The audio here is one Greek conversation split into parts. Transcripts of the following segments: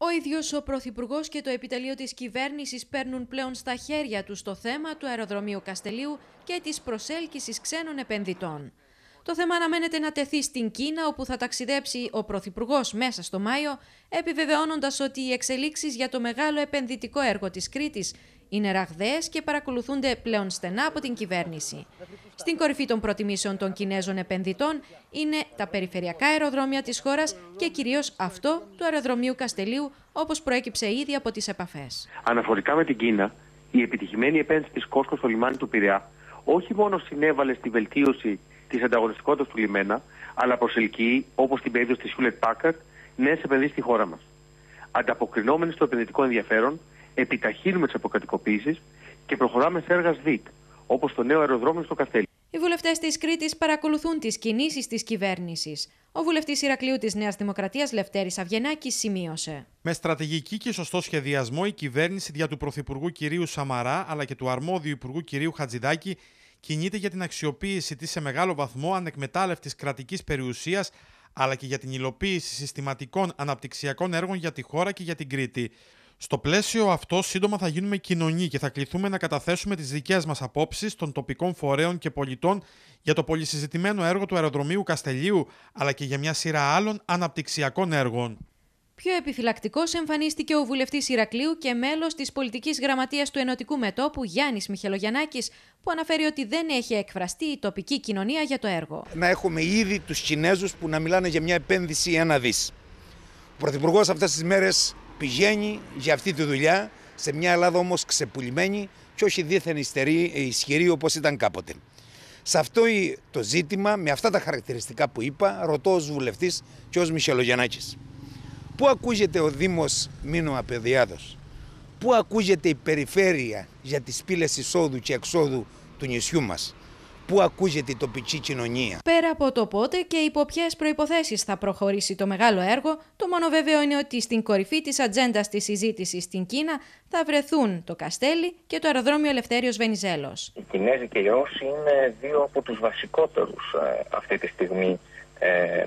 Ο ίδιος ο Πρωθυπουργός και το επιτελείο της κυβέρνησης παίρνουν πλέον στα χέρια τους το θέμα του αεροδρομίου Καστελίου και της προσέλκυσης ξένων επενδυτών. Το θέμα αναμένεται να τεθεί στην Κίνα, όπου θα ταξιδέψει ο Πρωθυπουργός μέσα στο Μάιο, επιβεβαιώνοντας ότι οι εξελίξεις για το μεγάλο επενδυτικό έργο της Κρήτης είναι ραγδαίες και παρακολουθούνται πλέον στενά από την κυβέρνηση. Στην κορυφή των προτιμήσεων των Κινέζων επενδυτών είναι τα περιφερειακά αεροδρόμια της χώρας και κυρίως αυτό του αεροδρομίου Καστελίου, όπως προέκυψε ήδη από τις επαφές. Αναφορικά με την Κίνα, η επιτυχημένη επένδυση της Κόσκος στο λιμάνι του Πειραιά όχι μόνο συνέβαλε στη βελτίωση της ανταγωνιστικότητας του λιμένα, αλλά προσελκύει, όπως την περίπτωση της Hewlett Packard, νέες επενδύσεις στη χώρα μας. Ανταποκρινόμενοι στο επενδυτικό ενδιαφέρον, επιταχύνουμε τις αποκατοικοποίησεις και προχωράμε σε έργα ΣΔΙΤ, όπως το νέο αεροδρόμιο στο Καστέλι βουλευτές της Κρήτης παρακολουθούν τις κινήσεις της κυβέρνησης. Ο βουλευτής Ηρακλείου της Νέας Δημοκρατίας Λευτέρης Αυγενάκη σημείωσε. Με στρατηγική και σωστό σχεδιασμό, η κυβέρνηση δια του Πρωθυπουργού κυρίου Σαμαρά αλλά και του αρμόδιου Υπουργού κυρίου Χατζηδάκη κινείται για την αξιοποίηση της σε μεγάλο βαθμό ανεκμετάλλευτης κρατικής περιουσίας αλλά και για την υλοποίηση συστηματικών αναπτυξιακών έργων για τη χώρα και για την Κρήτη. Στο πλαίσιο αυτό, σύντομα θα γίνουμε κοινωνοί και θα κληθούμε να καταθέσουμε τις δικές μας απόψεις των τοπικών φορέων και πολιτών για το πολυσυζητημένο έργο του αεροδρομίου Καστελίου, αλλά και για μια σειρά άλλων αναπτυξιακών έργων. Πιο επιφυλακτικός εμφανίστηκε ο βουλευτής Ηρακλείου και μέλος της πολιτικής γραμματείας του Ενωτικού Μετόπου, Γιάννη Μιχελογιανάκη, που αναφέρει ότι δεν έχει εκφραστεί η τοπική κοινωνία για το έργο. Να έχουμε ήδη τους Κινέζους που να μιλάνε για μια επένδυση ένα δις. Ο Πρωθυπουργός αυτές τις μέρες πηγαίνει για αυτή τη δουλειά σε μια Ελλάδα όμως ξεπουλημένη και όχι δίθεν ισχυρή όπως ήταν κάποτε. Σε αυτό το ζήτημα, με αυτά τα χαρακτηριστικά που είπα, ρωτώ ως βουλευτής και ως Μισελογιαννάκης. Πού ακούγεται ο Δήμος Μίνο Απεδιάδος, πού ακούγεται η περιφέρεια για τις πύλες εισόδου και εξόδου του νησιού μας, πού ακούγεται η τοπική κοινωνία. Πέρα από το πότε και υπό ποιες προποθέσει θα προχωρήσει το μεγάλο έργο, το μόνο βέβαιο είναι ότι στην κορυφή της ατζέντας της συζήτησης στην Κίνα θα βρεθούν το Καστέλι και το αεροδρόμιο Ελευθέριος Βενιζέλος. Οι Κινέζοι και οι Ρώσοι είναι δύο από τους βασικότερους ε, αυτή τη στιγμή ε,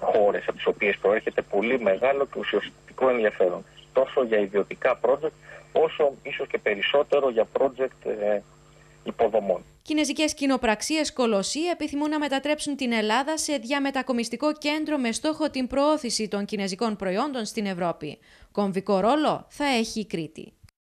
χώρες από τις οποίες προέρχεται πολύ μεγάλο και ουσιαστικό ενδιαφέρον. Τόσο για ιδιωτικά project, όσο ίσως και περισσότερο για project ε, υποδομών. Κινέζικες κοινοπραξίες κολοσσοί επιθυμούν να μετατρέψουν την Ελλάδα σε διαμετακομιστικό κέντρο με στόχο την προώθηση των κινέζικων προϊόντων στην Ευρώπη. Κομβικό ρόλο θα έχει η Κρήτη.